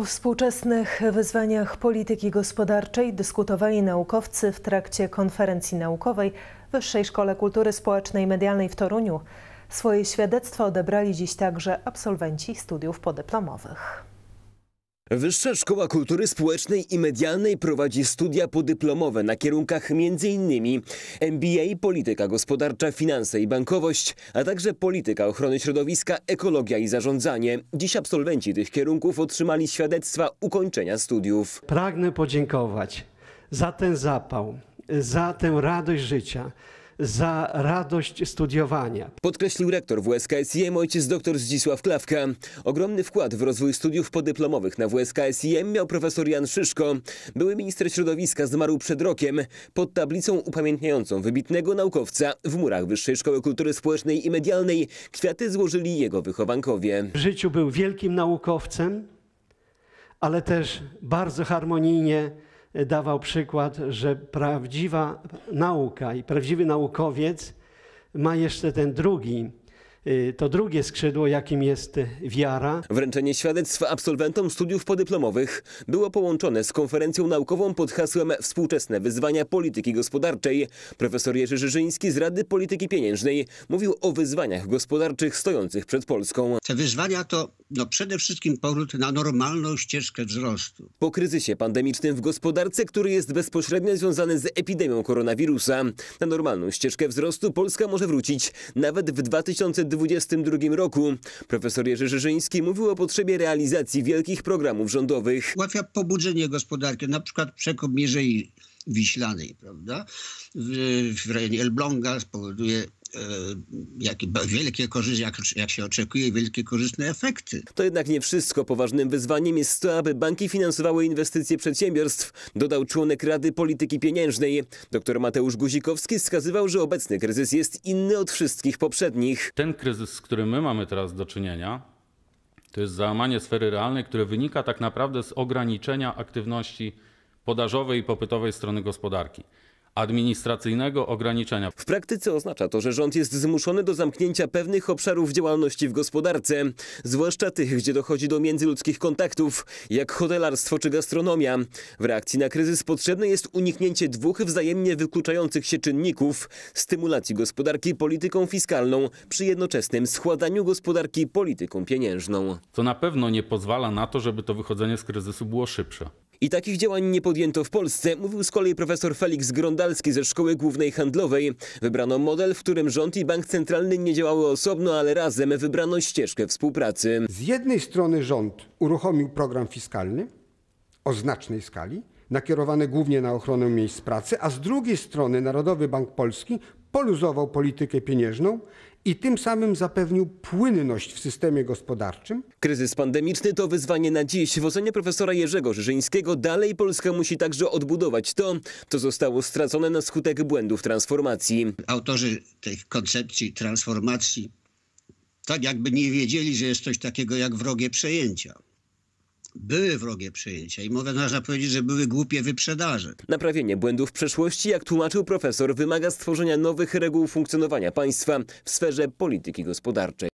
O współczesnych wyzwaniach polityki gospodarczej dyskutowali naukowcy w trakcie konferencji naukowej w Wyższej Szkole Kultury Społecznej i Medialnej w Toruniu. Swoje świadectwa odebrali dziś także absolwenci studiów podyplomowych. Wyższa Szkoła Kultury Społecznej i Medialnej prowadzi studia podyplomowe na kierunkach m.in. MBA, Polityka Gospodarcza, Finanse i Bankowość, a także Polityka Ochrony Środowiska, Ekologia i Zarządzanie. Dziś absolwenci tych kierunków otrzymali świadectwa ukończenia studiów. Pragnę podziękować za ten zapał, za tę radość życia, za radość studiowania. Podkreślił rektor WSKSIM ojciec dr Zdzisław Klawka. Ogromny wkład w rozwój studiów podyplomowych na WSKSIM miał profesor Jan Szyszko. Były minister środowiska zmarł przed rokiem pod tablicą upamiętniającą wybitnego naukowca w murach Wyższej Szkoły Kultury Społecznej i Medialnej. Kwiaty złożyli jego wychowankowie. W życiu był wielkim naukowcem, ale też bardzo harmonijnie dawał przykład, że prawdziwa nauka i prawdziwy naukowiec ma jeszcze ten drugi, y, to drugie skrzydło, jakim jest wiara. Wręczenie świadectw absolwentom studiów podyplomowych było połączone z konferencją naukową pod hasłem Współczesne wyzwania polityki gospodarczej. Profesor Jerzy Żyżyński z Rady Polityki Pieniężnej mówił o wyzwaniach gospodarczych stojących przed Polską. Te wyzwania to no przede wszystkim powrót na normalną ścieżkę wzrostu. Po kryzysie pandemicznym w gospodarce, który jest bezpośrednio związany z epidemią koronawirusa, na normalną ścieżkę wzrostu Polska może wrócić nawet w 2022 roku. Profesor Jerzy Rzeżyński mówił o potrzebie realizacji wielkich programów rządowych. Ułatwia pobudzenie gospodarki, na przykład przekop Mierzei Wiślanej, prawda? W, w rejonie Elbląga spowoduje E, jak, wielkie korzyści, jak, jak się oczekuje, wielkie korzystne efekty. To jednak nie wszystko. Poważnym wyzwaniem jest to, aby banki finansowały inwestycje przedsiębiorstw, dodał członek Rady Polityki Pieniężnej. Dr Mateusz Guzikowski wskazywał, że obecny kryzys jest inny od wszystkich poprzednich. Ten kryzys, z którym my mamy teraz do czynienia, to jest załamanie sfery realnej, które wynika tak naprawdę z ograniczenia aktywności podażowej i popytowej strony gospodarki administracyjnego ograniczenia. W praktyce oznacza to, że rząd jest zmuszony do zamknięcia pewnych obszarów działalności w gospodarce, zwłaszcza tych, gdzie dochodzi do międzyludzkich kontaktów, jak hotelarstwo czy gastronomia. W reakcji na kryzys potrzebne jest uniknięcie dwóch wzajemnie wykluczających się czynników stymulacji gospodarki polityką fiskalną przy jednoczesnym schładaniu gospodarki polityką pieniężną. To na pewno nie pozwala na to, żeby to wychodzenie z kryzysu było szybsze. I takich działań nie podjęto w Polsce, mówił z kolei profesor Felix Grondalski ze Szkoły Głównej Handlowej. Wybrano model, w którym rząd i bank centralny nie działały osobno, ale razem wybrano ścieżkę współpracy. Z jednej strony rząd uruchomił program fiskalny o znacznej skali, nakierowane głównie na ochronę miejsc pracy, a z drugiej strony Narodowy Bank Polski poluzował politykę pieniężną i tym samym zapewnił płynność w systemie gospodarczym. Kryzys pandemiczny to wyzwanie na dziś. W ocenie profesora Jerzego Rzeżyńskiego dalej Polska musi także odbudować to, co zostało stracone na skutek błędów transformacji. Autorzy tych koncepcji transformacji tak jakby nie wiedzieli, że jest coś takiego jak wrogie przejęcia były wrogie przyjęcia i można powiedzieć, że były głupie wyprzedaże. Naprawienie błędów przeszłości, jak tłumaczył profesor, wymaga stworzenia nowych reguł funkcjonowania państwa w sferze polityki gospodarczej.